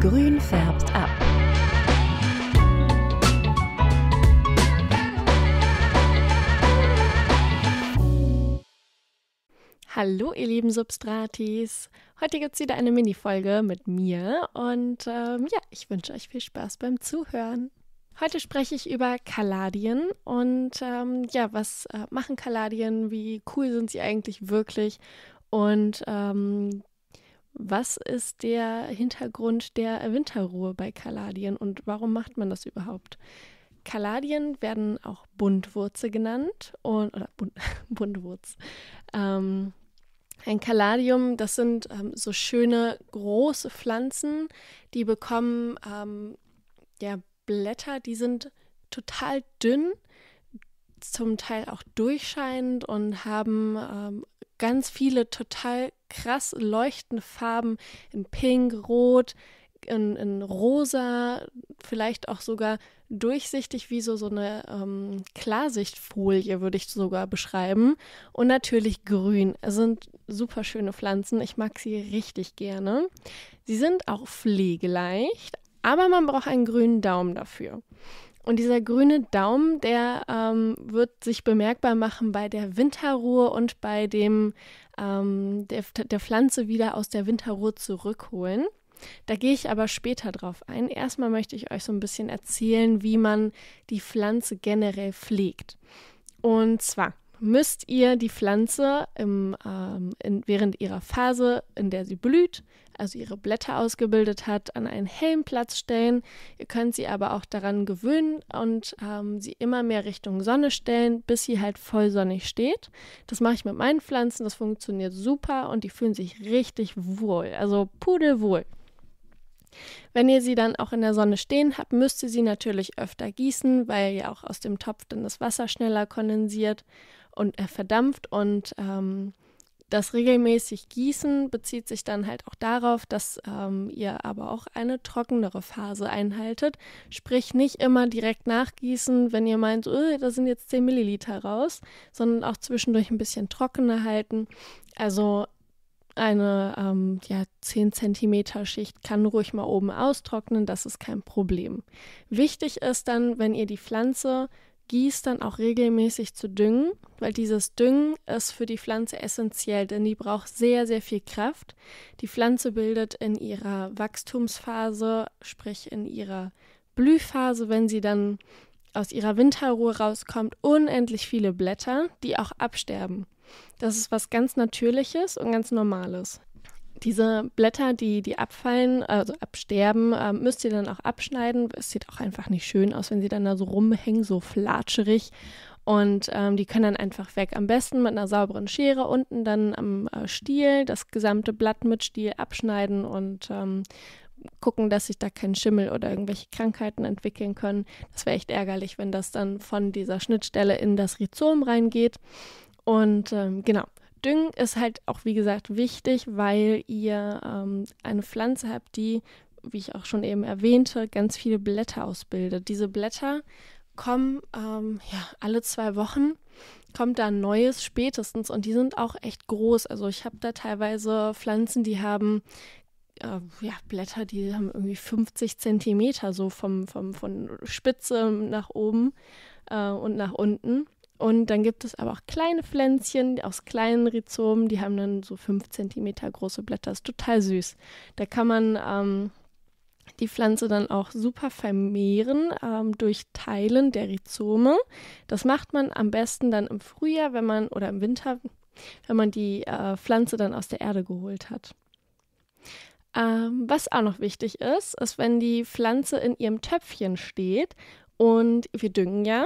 Grün färbt ab. Hallo ihr lieben Substratis. Heute gibt es wieder eine Mini-Folge mit mir und ähm, ja, ich wünsche euch viel Spaß beim Zuhören. Heute spreche ich über Kaladien und ähm, ja, was äh, machen Kaladien, wie cool sind sie eigentlich wirklich und ähm, was ist der Hintergrund der Winterruhe bei Kaladien und warum macht man das überhaupt? Kaladien werden auch Buntwurze genannt und oder Bun Buntwurz. Ähm, ein Kaladium, das sind ähm, so schöne große Pflanzen, die bekommen ähm, ja, Blätter, die sind total dünn, zum Teil auch durchscheinend und haben ähm, ganz viele total krass leuchtende Farben in Pink, Rot, in, in rosa, vielleicht auch sogar durchsichtig wie so, so eine ähm, Klarsichtfolie, würde ich sogar beschreiben. Und natürlich grün. Es sind super schöne Pflanzen. Ich mag sie richtig gerne. Sie sind auch pflegeleicht, aber man braucht einen grünen Daumen dafür. Und dieser grüne Daumen, der ähm, wird sich bemerkbar machen bei der Winterruhe und bei dem ähm, der, der Pflanze wieder aus der Winterruhe zurückholen. Da gehe ich aber später drauf ein. Erstmal möchte ich euch so ein bisschen erzählen, wie man die Pflanze generell pflegt. Und zwar müsst ihr die Pflanze im, ähm, in, während ihrer Phase, in der sie blüht, also ihre Blätter ausgebildet hat, an einen hellen Platz stellen. Ihr könnt sie aber auch daran gewöhnen und ähm, sie immer mehr Richtung Sonne stellen, bis sie halt voll sonnig steht. Das mache ich mit meinen Pflanzen, das funktioniert super und die fühlen sich richtig wohl, also pudelwohl. Wenn ihr sie dann auch in der Sonne stehen habt, müsst ihr sie natürlich öfter gießen, weil ja auch aus dem Topf dann das Wasser schneller kondensiert und äh, verdampft und ähm, das regelmäßig Gießen bezieht sich dann halt auch darauf, dass ähm, ihr aber auch eine trockenere Phase einhaltet. Sprich, nicht immer direkt nachgießen, wenn ihr meint, oh, da sind jetzt 10 Milliliter raus, sondern auch zwischendurch ein bisschen trockener halten. Also eine ähm, ja, 10 cm Schicht kann ruhig mal oben austrocknen, das ist kein Problem. Wichtig ist dann, wenn ihr die Pflanze gießt dann auch regelmäßig zu düngen, weil dieses Düngen ist für die Pflanze essentiell, denn die braucht sehr, sehr viel Kraft. Die Pflanze bildet in ihrer Wachstumsphase, sprich in ihrer Blühphase, wenn sie dann aus ihrer Winterruhe rauskommt, unendlich viele Blätter, die auch absterben. Das ist was ganz Natürliches und ganz Normales. Diese Blätter, die, die abfallen, also absterben, ähm, müsst ihr dann auch abschneiden. Es sieht auch einfach nicht schön aus, wenn sie dann da so rumhängen, so flatscherig. Und ähm, die können dann einfach weg. Am besten mit einer sauberen Schere unten dann am äh, Stiel das gesamte Blatt mit Stiel abschneiden und ähm, gucken, dass sich da kein Schimmel oder irgendwelche Krankheiten entwickeln können. Das wäre echt ärgerlich, wenn das dann von dieser Schnittstelle in das Rhizom reingeht. Und ähm, genau, Düngen ist halt auch, wie gesagt, wichtig, weil ihr ähm, eine Pflanze habt, die, wie ich auch schon eben erwähnte, ganz viele Blätter ausbildet. Diese Blätter kommen ähm, ja, alle zwei Wochen kommt da ein neues spätestens und die sind auch echt groß. Also ich habe da teilweise Pflanzen, die haben äh, ja, Blätter, die haben irgendwie 50 Zentimeter so vom, vom, von Spitze nach oben äh, und nach unten. Und dann gibt es aber auch kleine Pflänzchen aus kleinen Rhizomen, die haben dann so fünf Zentimeter große Blätter. Ist total süß. Da kann man ähm, die Pflanze dann auch super vermehren ähm, durch Teilen der Rhizome. Das macht man am besten dann im Frühjahr, wenn man oder im Winter, wenn man die äh, Pflanze dann aus der Erde geholt hat. Ähm, was auch noch wichtig ist, ist, wenn die Pflanze in ihrem Töpfchen steht und wir düngen ja,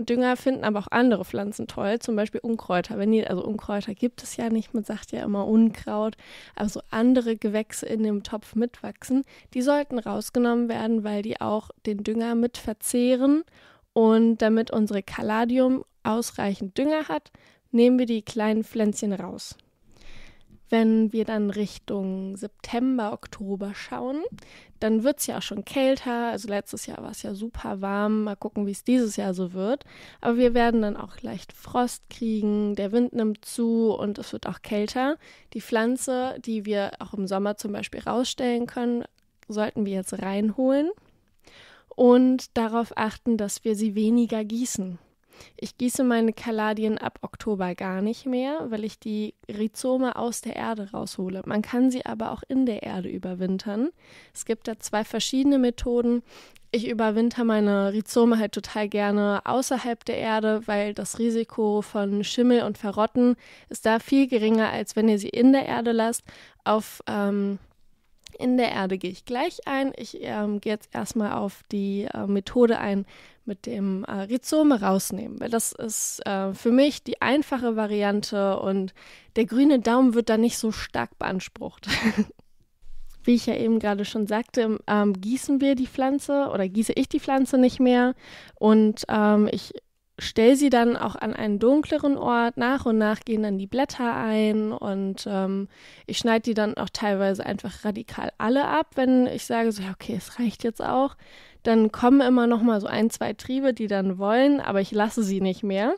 Dünger finden aber auch andere Pflanzen toll, zum Beispiel Unkräuter. Wenn die, also Unkräuter gibt es ja nicht, man sagt ja immer Unkraut, aber so andere Gewächse in dem Topf mitwachsen, die sollten rausgenommen werden, weil die auch den Dünger mit verzehren. Und damit unsere Caladium ausreichend Dünger hat, nehmen wir die kleinen Pflänzchen raus. Wenn wir dann Richtung September, Oktober schauen, dann wird es ja auch schon kälter. Also letztes Jahr war es ja super warm. Mal gucken, wie es dieses Jahr so wird. Aber wir werden dann auch leicht Frost kriegen. Der Wind nimmt zu und es wird auch kälter. Die Pflanze, die wir auch im Sommer zum Beispiel rausstellen können, sollten wir jetzt reinholen und darauf achten, dass wir sie weniger gießen. Ich gieße meine Kaladien ab Oktober gar nicht mehr, weil ich die Rhizome aus der Erde raushole. Man kann sie aber auch in der Erde überwintern. Es gibt da zwei verschiedene Methoden. Ich überwinter meine Rhizome halt total gerne außerhalb der Erde, weil das Risiko von Schimmel und Verrotten ist da viel geringer, als wenn ihr sie in der Erde lasst. Auf ähm, in der Erde gehe ich gleich ein. Ich ähm, gehe jetzt erstmal auf die äh, Methode ein mit dem äh, Rhizome rausnehmen, weil das ist äh, für mich die einfache Variante und der grüne Daumen wird da nicht so stark beansprucht. Wie ich ja eben gerade schon sagte, ähm, gießen wir die Pflanze oder gieße ich die Pflanze nicht mehr und ähm, ich stell sie dann auch an einen dunkleren Ort. Nach und nach gehen dann die Blätter ein und ähm, ich schneide die dann auch teilweise einfach radikal alle ab, wenn ich sage so, ja, okay, es reicht jetzt auch dann kommen immer noch mal so ein, zwei Triebe, die dann wollen, aber ich lasse sie nicht mehr,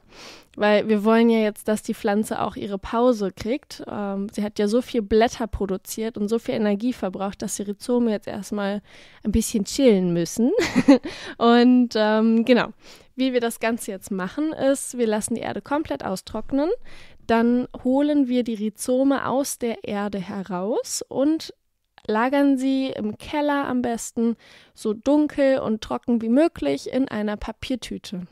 weil wir wollen ja jetzt, dass die Pflanze auch ihre Pause kriegt. Ähm, sie hat ja so viel Blätter produziert und so viel Energie verbraucht, dass die Rhizome jetzt erstmal ein bisschen chillen müssen. und ähm, genau, wie wir das Ganze jetzt machen, ist, wir lassen die Erde komplett austrocknen, dann holen wir die Rhizome aus der Erde heraus und Lagern sie im Keller am besten so dunkel und trocken wie möglich in einer Papiertüte.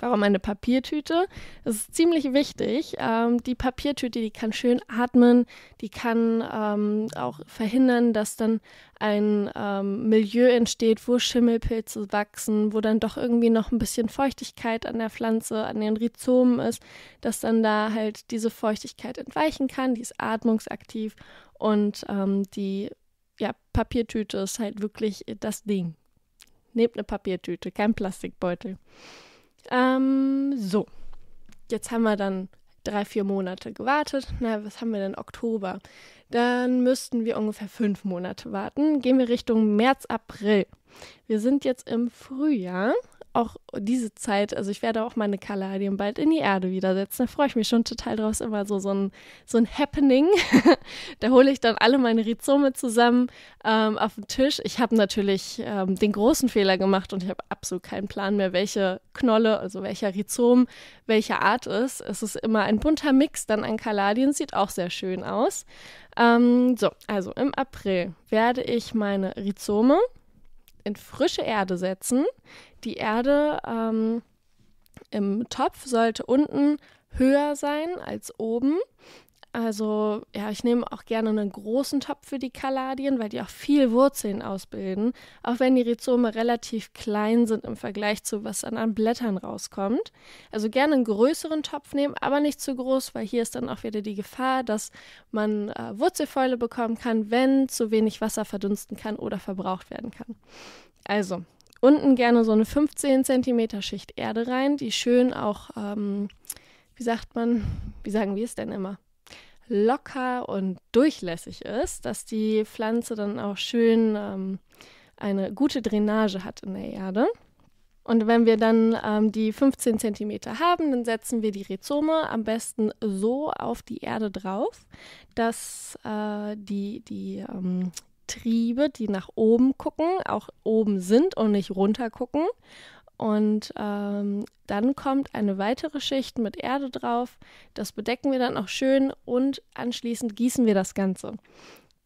Warum eine Papiertüte? Das ist ziemlich wichtig. Ähm, die Papiertüte, die kann schön atmen, die kann ähm, auch verhindern, dass dann ein ähm, Milieu entsteht, wo Schimmelpilze wachsen, wo dann doch irgendwie noch ein bisschen Feuchtigkeit an der Pflanze, an den Rhizomen ist, dass dann da halt diese Feuchtigkeit entweichen kann, die ist atmungsaktiv und ähm, die ja, Papiertüte ist halt wirklich das Ding. Nehmt eine Papiertüte, kein Plastikbeutel. Ähm, so, jetzt haben wir dann drei, vier Monate gewartet. Na, was haben wir denn? Oktober. Dann müssten wir ungefähr fünf Monate warten. Gehen wir Richtung März, April. Wir sind jetzt im Frühjahr auch diese Zeit, also ich werde auch meine Kaladien bald in die Erde wieder setzen. Da freue ich mich schon total drauf. immer so, so, ein, so ein Happening. da hole ich dann alle meine Rhizome zusammen ähm, auf den Tisch. Ich habe natürlich ähm, den großen Fehler gemacht und ich habe absolut keinen Plan mehr, welche Knolle, also welcher Rhizom, welcher Art ist. Es ist immer ein bunter Mix dann an Kaladien. Sieht auch sehr schön aus. Ähm, so, also im April werde ich meine Rhizome in frische Erde setzen die Erde ähm, im Topf sollte unten höher sein als oben. Also ja, ich nehme auch gerne einen großen Topf für die Kaladien, weil die auch viel Wurzeln ausbilden, auch wenn die Rhizome relativ klein sind im Vergleich zu was dann an Blättern rauskommt. Also gerne einen größeren Topf nehmen, aber nicht zu groß, weil hier ist dann auch wieder die Gefahr, dass man äh, Wurzelfäule bekommen kann, wenn zu wenig Wasser verdunsten kann oder verbraucht werden kann. Also unten gerne so eine 15 cm Schicht Erde rein, die schön auch, ähm, wie sagt man, wie sagen wir es denn immer? locker und durchlässig ist, dass die Pflanze dann auch schön ähm, eine gute Drainage hat in der Erde. Und wenn wir dann ähm, die 15 cm haben, dann setzen wir die Rhizome am besten so auf die Erde drauf, dass äh, die, die ähm, Triebe, die nach oben gucken, auch oben sind und nicht runter gucken. Und ähm, dann kommt eine weitere Schicht mit Erde drauf. Das bedecken wir dann auch schön und anschließend gießen wir das Ganze.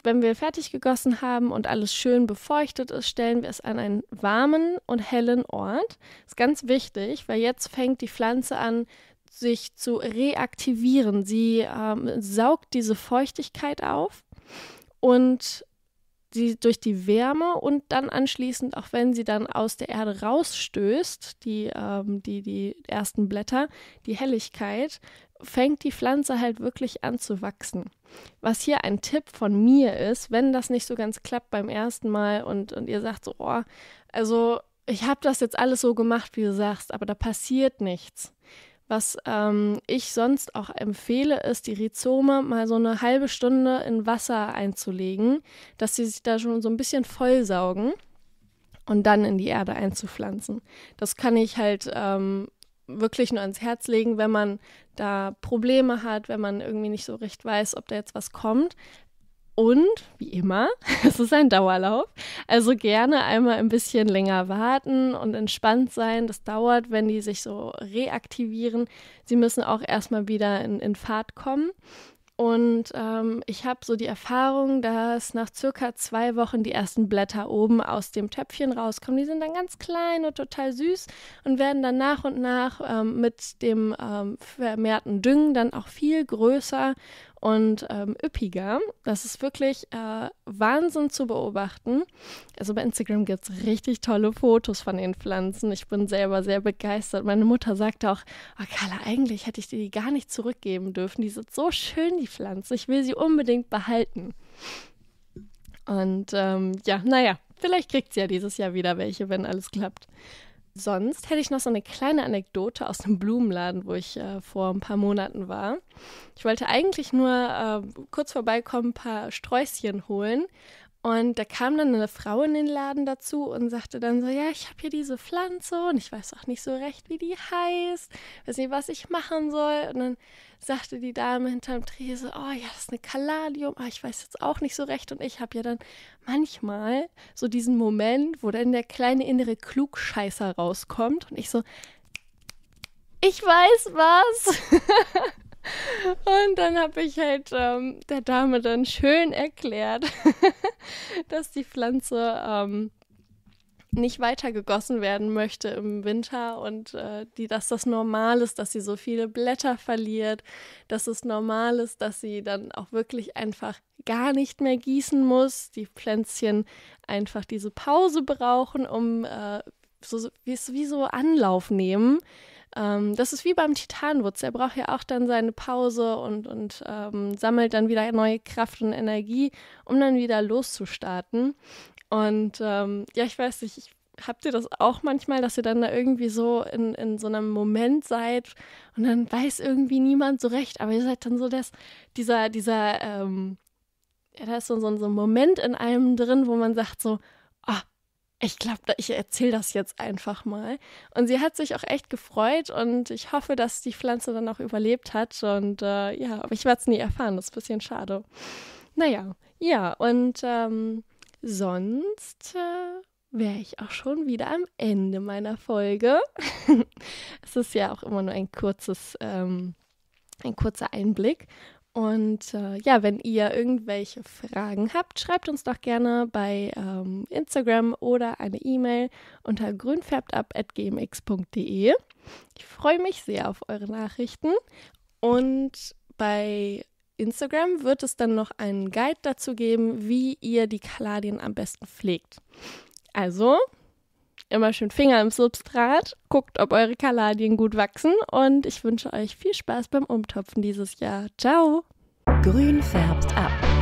Wenn wir fertig gegossen haben und alles schön befeuchtet ist, stellen wir es an einen warmen und hellen Ort. Das Ist ganz wichtig, weil jetzt fängt die Pflanze an, sich zu reaktivieren. Sie ähm, saugt diese Feuchtigkeit auf und die, durch die Wärme und dann anschließend, auch wenn sie dann aus der Erde rausstößt, die, ähm, die, die ersten Blätter, die Helligkeit, fängt die Pflanze halt wirklich an zu wachsen. Was hier ein Tipp von mir ist, wenn das nicht so ganz klappt beim ersten Mal und, und ihr sagt so, oh, also ich habe das jetzt alles so gemacht, wie du sagst, aber da passiert nichts. Was ähm, ich sonst auch empfehle, ist, die Rhizome mal so eine halbe Stunde in Wasser einzulegen, dass sie sich da schon so ein bisschen vollsaugen und dann in die Erde einzupflanzen. Das kann ich halt ähm, wirklich nur ans Herz legen, wenn man da Probleme hat, wenn man irgendwie nicht so recht weiß, ob da jetzt was kommt. Und wie immer, es ist ein Dauerlauf. Also gerne einmal ein bisschen länger warten und entspannt sein. Das dauert, wenn die sich so reaktivieren. Sie müssen auch erstmal wieder in, in Fahrt kommen. Und ähm, ich habe so die Erfahrung, dass nach circa zwei Wochen die ersten Blätter oben aus dem Töpfchen rauskommen. Die sind dann ganz klein und total süß und werden dann nach und nach ähm, mit dem ähm, vermehrten Düngen dann auch viel größer und ähm, üppiger. Das ist wirklich äh, Wahnsinn zu beobachten. Also bei Instagram gibt es richtig tolle Fotos von den Pflanzen. Ich bin selber sehr begeistert. Meine Mutter sagte auch, oh Carla, eigentlich hätte ich dir die gar nicht zurückgeben dürfen. Die sind so schön, die Pflanzen. Ich will sie unbedingt behalten. Und ähm, ja, naja, vielleicht kriegt sie ja dieses Jahr wieder welche, wenn alles klappt sonst hätte ich noch so eine kleine Anekdote aus dem Blumenladen, wo ich äh, vor ein paar Monaten war. Ich wollte eigentlich nur äh, kurz vorbeikommen, ein paar Sträußchen holen und da kam dann eine Frau in den Laden dazu und sagte dann so, ja, ich habe hier diese Pflanze und ich weiß auch nicht so recht, wie die heißt, weiß nicht, was ich machen soll. Und dann sagte die Dame hinterm Tresen, oh ja, das ist eine Kaladium, aber ah, ich weiß jetzt auch nicht so recht. Und ich habe ja dann manchmal so diesen Moment, wo dann der kleine innere Klugscheißer rauskommt und ich so, ich weiß was. Und dann habe ich halt ähm, der Dame dann schön erklärt, dass die Pflanze ähm, nicht weiter gegossen werden möchte im Winter und äh, die, dass das normal ist, dass sie so viele Blätter verliert, dass es normal ist, dass sie dann auch wirklich einfach gar nicht mehr gießen muss, die Pflänzchen einfach diese Pause brauchen, um äh, so, wie, wie so Anlauf nehmen ähm, das ist wie beim Titanwurz. Er braucht ja auch dann seine Pause und, und ähm, sammelt dann wieder neue Kraft und Energie, um dann wieder loszustarten. Und ähm, ja, ich weiß nicht, ich habt ihr das auch manchmal, dass ihr dann da irgendwie so in, in so einem Moment seid und dann weiß irgendwie niemand so recht, aber ihr seid dann so das, dieser, dieser, ähm, ja, da ist so, so, so ein Moment in einem drin, wo man sagt so, ah, oh, ich glaube, ich erzähle das jetzt einfach mal. Und sie hat sich auch echt gefreut und ich hoffe, dass die Pflanze dann auch überlebt hat. Und äh, ja, aber ich werde es nie erfahren, das ist ein bisschen schade. Naja, ja, und ähm, sonst äh, wäre ich auch schon wieder am Ende meiner Folge. es ist ja auch immer nur ein kurzes, ähm, ein kurzer Einblick. Und äh, ja, wenn ihr irgendwelche Fragen habt, schreibt uns doch gerne bei ähm, Instagram oder eine E-Mail unter grünfärbtab.gmx.de. Ich freue mich sehr auf eure Nachrichten. Und bei Instagram wird es dann noch einen Guide dazu geben, wie ihr die Kaladien am besten pflegt. Also immer schön Finger im Substrat, guckt, ob eure Kaladien gut wachsen und ich wünsche euch viel Spaß beim Umtopfen dieses Jahr. Ciao! Grün färbt ab.